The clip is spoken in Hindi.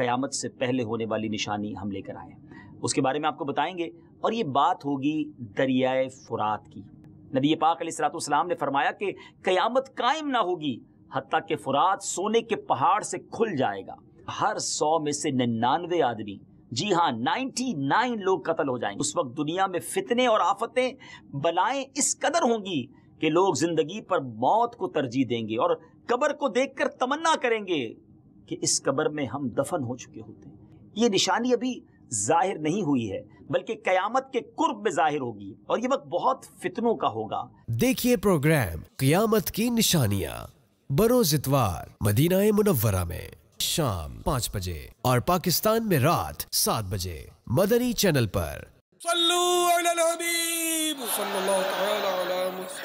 क़यामत से पहले होने वाली निशानी हम लेकर आए हैं उसके बारे में आपको बताएंगे और ये बात होगी दरियाए फुरात की नबी पाक सलाम ने फरमाया कि क़यामत कायम ना होगी हती के फुरात सोने के पहाड़ से खुल जाएगा हर सौ में से निन्यानवे आदमी जी हाँ नाइन्टी नाइन लोग कत्ल हो जाएंगे उस वक्त दुनिया में फितने और आफतें बलाएं इस कदर होंगी कि लोग जिंदगी पर मौत को तरजीह देंगे और कबर को देखकर तमन्ना करेंगे कि इस कब्र में हम दफन हो चुके होते हैं ये निशानी अभी जाहिर नहीं हुई है बल्कि कयामत के कुर्ब में जाहिर होगी और ये वक्त बहुत फितनों का होगा देखिए प्रोग्राम कयामत की निशानियाँ बरोज इतवार मदीना मुनव्वरा में शाम पाँच बजे और पाकिस्तान में रात सात बजे मदरी चैनल पर